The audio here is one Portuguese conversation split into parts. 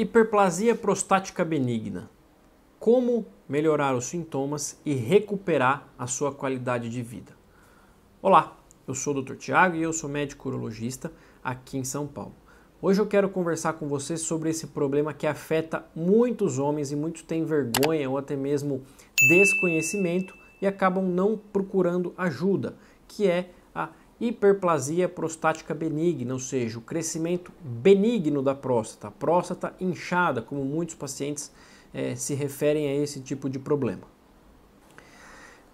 Hiperplasia prostática benigna. Como melhorar os sintomas e recuperar a sua qualidade de vida? Olá, eu sou o Dr. Tiago e eu sou médico urologista aqui em São Paulo. Hoje eu quero conversar com você sobre esse problema que afeta muitos homens e muitos têm vergonha ou até mesmo desconhecimento e acabam não procurando ajuda, que é a hiperplasia prostática benigna, ou seja, o crescimento benigno da próstata, próstata inchada, como muitos pacientes é, se referem a esse tipo de problema.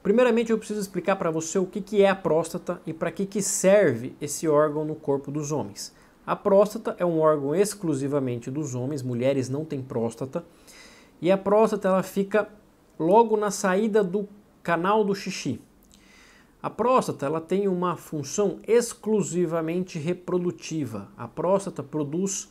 Primeiramente, eu preciso explicar para você o que, que é a próstata e para que, que serve esse órgão no corpo dos homens. A próstata é um órgão exclusivamente dos homens, mulheres não têm próstata, e a próstata ela fica logo na saída do canal do xixi, a próstata ela tem uma função exclusivamente reprodutiva. A próstata produz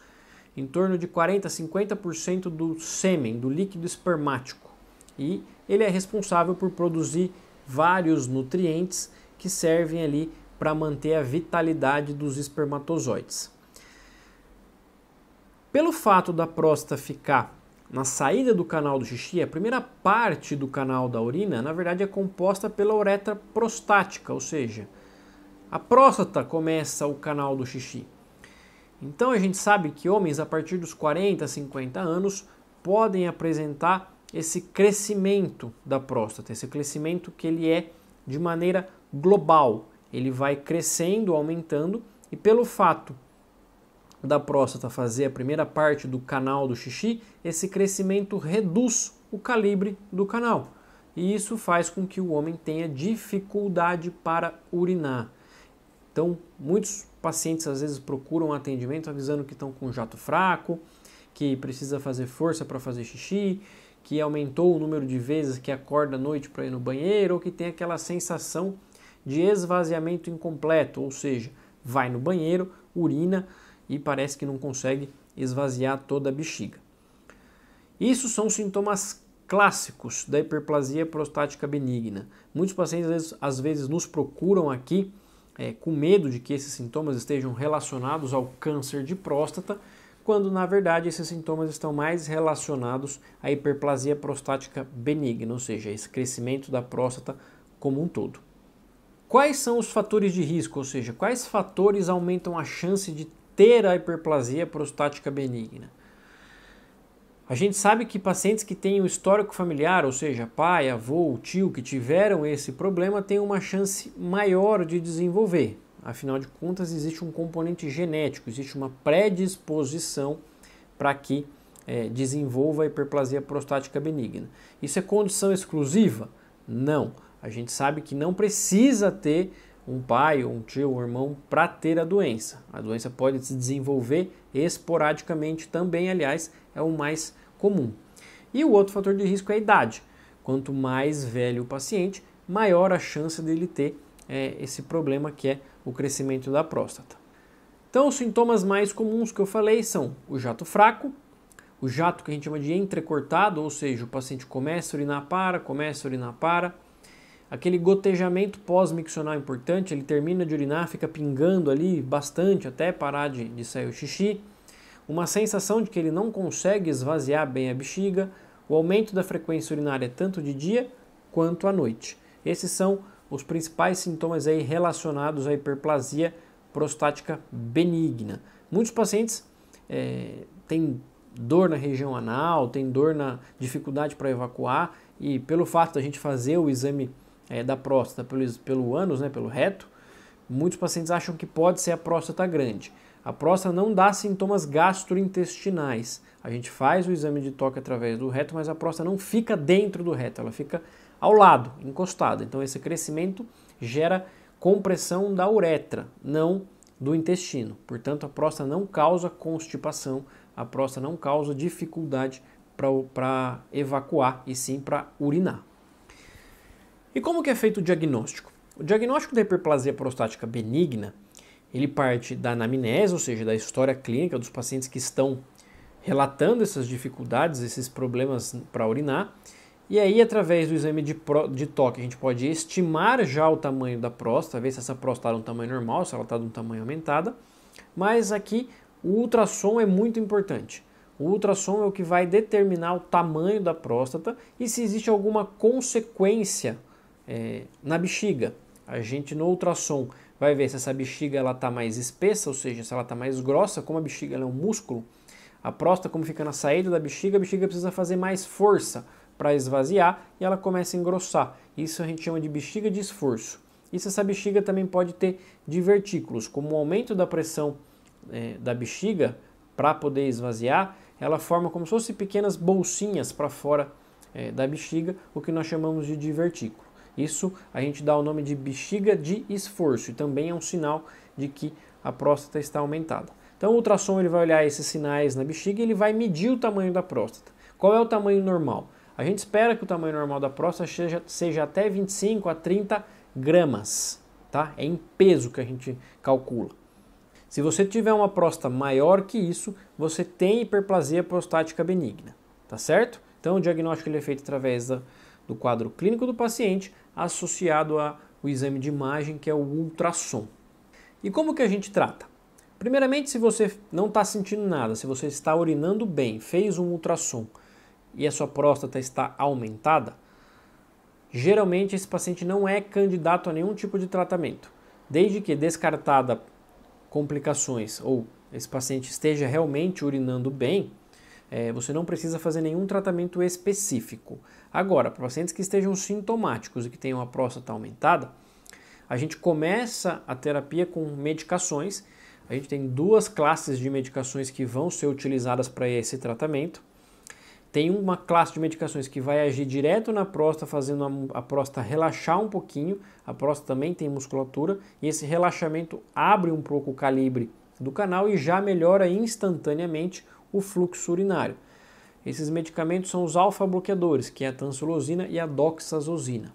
em torno de 40 a 50% do sêmen, do líquido espermático, e ele é responsável por produzir vários nutrientes que servem ali para manter a vitalidade dos espermatozoides. Pelo fato da próstata ficar na saída do canal do xixi, a primeira parte do canal da urina, na verdade, é composta pela uretra prostática, ou seja, a próstata começa o canal do xixi. Então a gente sabe que homens a partir dos 40, 50 anos podem apresentar esse crescimento da próstata, esse crescimento que ele é de maneira global, ele vai crescendo, aumentando e pelo fato da próstata fazer a primeira parte do canal do xixi, esse crescimento reduz o calibre do canal. E isso faz com que o homem tenha dificuldade para urinar. Então, muitos pacientes às vezes procuram atendimento avisando que estão com jato fraco, que precisa fazer força para fazer xixi, que aumentou o número de vezes que acorda à noite para ir no banheiro, ou que tem aquela sensação de esvaziamento incompleto, ou seja, vai no banheiro, urina, e parece que não consegue esvaziar toda a bexiga. Isso são sintomas clássicos da hiperplasia prostática benigna. Muitos pacientes às vezes nos procuram aqui é, com medo de que esses sintomas estejam relacionados ao câncer de próstata, quando na verdade esses sintomas estão mais relacionados à hiperplasia prostática benigna, ou seja, esse crescimento da próstata como um todo. Quais são os fatores de risco, ou seja, quais fatores aumentam a chance de ter a hiperplasia prostática benigna. A gente sabe que pacientes que têm um histórico familiar, ou seja, pai, avô, tio, que tiveram esse problema, têm uma chance maior de desenvolver. Afinal de contas, existe um componente genético, existe uma predisposição para que é, desenvolva a hiperplasia prostática benigna. Isso é condição exclusiva? Não. A gente sabe que não precisa ter um pai, um tio, um irmão para ter a doença. A doença pode se desenvolver esporadicamente também, aliás, é o mais comum. E o outro fator de risco é a idade. Quanto mais velho o paciente, maior a chance dele ter é, esse problema que é o crescimento da próstata. Então, os sintomas mais comuns que eu falei são o jato fraco, o jato que a gente chama de entrecortado, ou seja, o paciente começa a urinar para, começa a urinar para, Aquele gotejamento pós-miccional importante, ele termina de urinar, fica pingando ali bastante até parar de, de sair o xixi. Uma sensação de que ele não consegue esvaziar bem a bexiga. O aumento da frequência urinária tanto de dia quanto à noite. Esses são os principais sintomas aí relacionados à hiperplasia prostática benigna. Muitos pacientes é, têm dor na região anal, têm dor na dificuldade para evacuar e pelo fato da gente fazer o exame é, da próstata pelo, pelo ânus, né, pelo reto, muitos pacientes acham que pode ser a próstata grande. A próstata não dá sintomas gastrointestinais. A gente faz o exame de toque através do reto, mas a próstata não fica dentro do reto, ela fica ao lado, encostada. Então esse crescimento gera compressão da uretra, não do intestino. Portanto, a próstata não causa constipação, a próstata não causa dificuldade para evacuar e sim para urinar. E como que é feito o diagnóstico? O diagnóstico da hiperplasia prostática benigna, ele parte da anamnese, ou seja, da história clínica dos pacientes que estão relatando essas dificuldades, esses problemas para urinar. E aí, através do exame de, pro, de toque, a gente pode estimar já o tamanho da próstata, ver se essa próstata é um tamanho normal, se ela está de um tamanho aumentada. Mas aqui, o ultrassom é muito importante. O ultrassom é o que vai determinar o tamanho da próstata e se existe alguma consequência é, na bexiga. A gente no ultrassom vai ver se essa bexiga ela está mais espessa, ou seja, se ela está mais grossa, como a bexiga é um músculo. A próstata, como fica na saída da bexiga, a bexiga precisa fazer mais força para esvaziar e ela começa a engrossar. Isso a gente chama de bexiga de esforço. E se essa bexiga também pode ter divertículos, como o aumento da pressão é, da bexiga para poder esvaziar, ela forma como se fossem pequenas bolsinhas para fora é, da bexiga, o que nós chamamos de divertículo. Isso a gente dá o nome de bexiga de esforço e também é um sinal de que a próstata está aumentada. Então o ultrassom ele vai olhar esses sinais na bexiga e ele vai medir o tamanho da próstata. Qual é o tamanho normal? A gente espera que o tamanho normal da próstata seja, seja até 25 a 30 gramas, tá? É em peso que a gente calcula. Se você tiver uma próstata maior que isso, você tem hiperplasia prostática benigna, tá certo? Então o diagnóstico ele é feito através da, do quadro clínico do paciente associado ao exame de imagem, que é o ultrassom. E como que a gente trata? Primeiramente, se você não está sentindo nada, se você está urinando bem, fez um ultrassom e a sua próstata está aumentada, geralmente esse paciente não é candidato a nenhum tipo de tratamento, desde que descartada complicações ou esse paciente esteja realmente urinando bem, é, você não precisa fazer nenhum tratamento específico. Agora, para pacientes que estejam sintomáticos e que tenham a próstata aumentada, a gente começa a terapia com medicações. A gente tem duas classes de medicações que vão ser utilizadas para esse tratamento. Tem uma classe de medicações que vai agir direto na próstata, fazendo a, próstata relaxar um pouquinho. A próstata também tem musculatura e esse relaxamento abre um pouco o calibre do canal e já melhora instantaneamente o fluxo urinário. Esses medicamentos são os alfa-bloqueadores, que é a tansulosina e a doxazosina.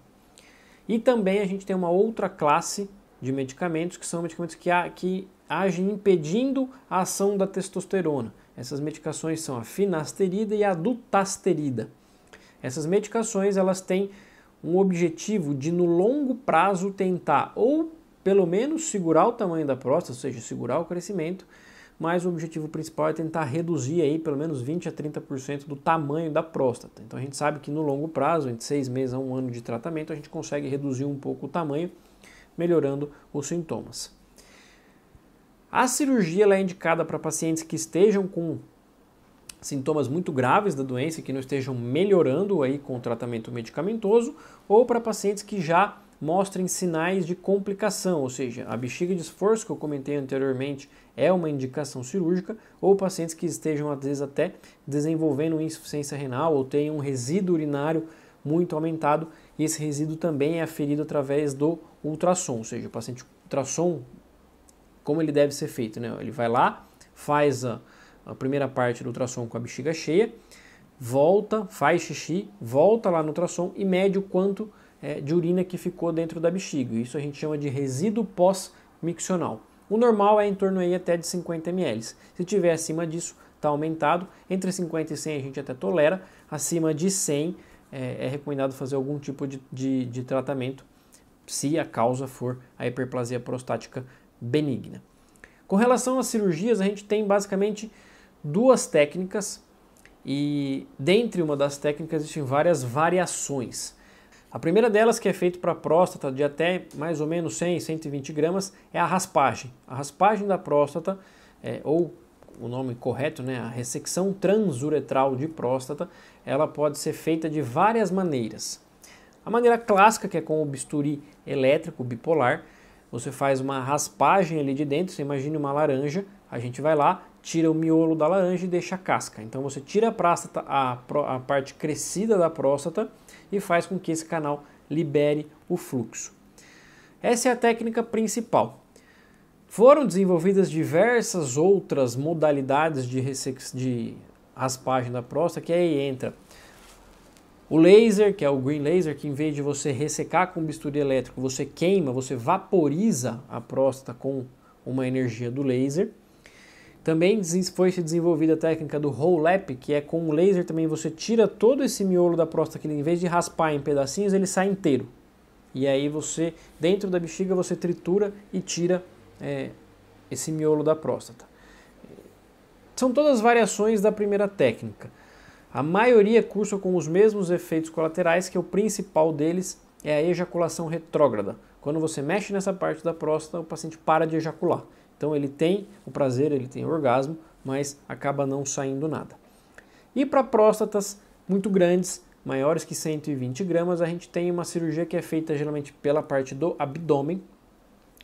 E também a gente tem uma outra classe de medicamentos que são medicamentos que, a, que agem impedindo a ação da testosterona. Essas medicações são a finasterida e a dutasterida. Essas medicações elas têm um objetivo de no longo prazo tentar ou pelo menos segurar o tamanho da próstata, ou seja, segurar o crescimento, mas o objetivo principal é tentar reduzir aí pelo menos 20 a 30% do tamanho da próstata. Então a gente sabe que no longo prazo, entre seis meses a um ano de tratamento, a gente consegue reduzir um pouco o tamanho, melhorando os sintomas. A cirurgia é indicada para pacientes que estejam com sintomas muito graves da doença que não estejam melhorando aí com o tratamento medicamentoso ou para pacientes que já mostrem sinais de complicação, ou seja, a bexiga de esforço que eu comentei anteriormente é uma indicação cirúrgica, ou pacientes que estejam, às vezes, até desenvolvendo insuficiência renal ou tenham um resíduo urinário muito aumentado, e esse resíduo também é aferido através do ultrassom, ou seja, o paciente ultrassom, como ele deve ser feito, né? Ele vai lá, faz a, a primeira parte do ultrassom com a bexiga cheia, volta, faz xixi, volta lá no ultrassom e mede o quanto é, de urina que ficou dentro da bexiga. Isso a gente chama de resíduo pós-miccional. O normal é em torno aí até de 50 ml. Se tiver acima disso, está aumentado. Entre 50 e 100 a gente até tolera. Acima de 100 é, é recomendado fazer algum tipo de, de, de tratamento se a causa for a hiperplasia prostática benigna. Com relação às cirurgias, a gente tem basicamente duas técnicas e dentre uma das técnicas existem várias variações. A primeira delas, que é feita para próstata de até mais ou menos 100, 120 gramas, é a raspagem. A raspagem da próstata, é, ou o nome correto, né, a ressecção transuretral de próstata, ela pode ser feita de várias maneiras. A maneira clássica, que é com o bisturi elétrico bipolar, você faz uma raspagem ali de dentro, você imagina uma laranja, a gente vai lá, tira o miolo da laranja e deixa a casca. Então você tira a, próstata, a, a parte crescida da próstata e faz com que esse canal libere o fluxo. Essa é a técnica principal. Foram desenvolvidas diversas outras modalidades de, de raspagem da próstata, que aí entra o laser, que é o green laser, que em vez de você ressecar com bisturi elétrico, você queima, você vaporiza a próstata com uma energia do laser. Também foi desenvolvida a técnica do roll que é com o laser também você tira todo esse miolo da próstata, que em vez de raspar em pedacinhos, ele sai inteiro. E aí você, dentro da bexiga, você tritura e tira é, esse miolo da próstata. São todas variações da primeira técnica. A maioria cursa com os mesmos efeitos colaterais, que é o principal deles é a ejaculação retrógrada. Quando você mexe nessa parte da próstata, o paciente para de ejacular. Então ele tem o prazer, ele tem o orgasmo, mas acaba não saindo nada. E para próstatas muito grandes, maiores que 120 gramas, a gente tem uma cirurgia que é feita geralmente pela parte do abdômen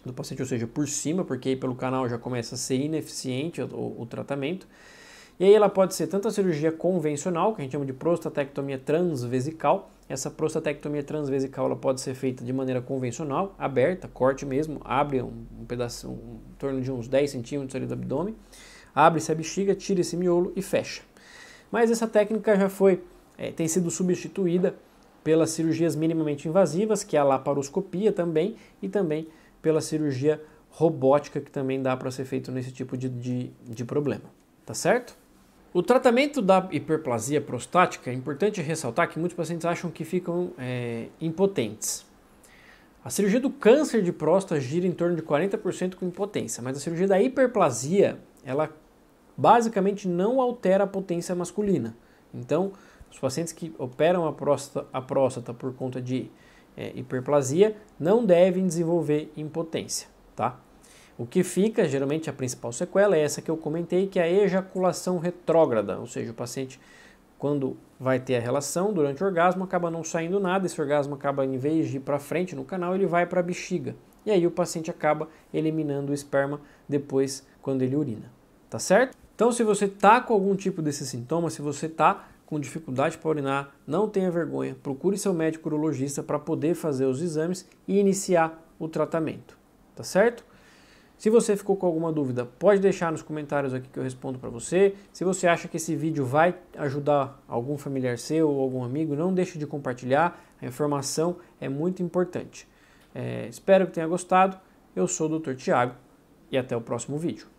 do paciente, ou seja, por cima, porque aí pelo canal já começa a ser ineficiente o, o tratamento. E aí ela pode ser tanto a cirurgia convencional, que a gente chama de prostatectomia transvesical. Essa prostatectomia transvesical ela pode ser feita de maneira convencional, aberta, corte mesmo, abre um, um pedaço, um, em torno de uns 10 centímetros ali do abdômen, abre-se a bexiga, tira esse miolo e fecha. Mas essa técnica já foi, é, tem sido substituída pelas cirurgias minimamente invasivas, que é a laparoscopia também, e também pela cirurgia robótica, que também dá para ser feito nesse tipo de, de, de problema. Tá certo? O tratamento da hiperplasia prostática é importante ressaltar que muitos pacientes acham que ficam é, impotentes. A cirurgia do câncer de próstata gira em torno de 40% com impotência, mas a cirurgia da hiperplasia, ela basicamente não altera a potência masculina. Então, os pacientes que operam a próstata, a próstata por conta de é, hiperplasia não devem desenvolver impotência, tá? O que fica, geralmente a principal sequela é essa que eu comentei, que é a ejaculação retrógrada, ou seja, o paciente quando vai ter a relação durante o orgasmo acaba não saindo nada, esse orgasmo acaba em vez de ir para frente no canal, ele vai para a bexiga. E aí o paciente acaba eliminando o esperma depois quando ele urina. Tá certo? Então se você tá com algum tipo desse sintoma, se você tá com dificuldade para urinar, não tenha vergonha, procure seu médico urologista para poder fazer os exames e iniciar o tratamento. Tá certo? Se você ficou com alguma dúvida, pode deixar nos comentários aqui que eu respondo para você. Se você acha que esse vídeo vai ajudar algum familiar seu ou algum amigo, não deixe de compartilhar. A informação é muito importante. É, espero que tenha gostado. Eu sou o Dr. Tiago e até o próximo vídeo.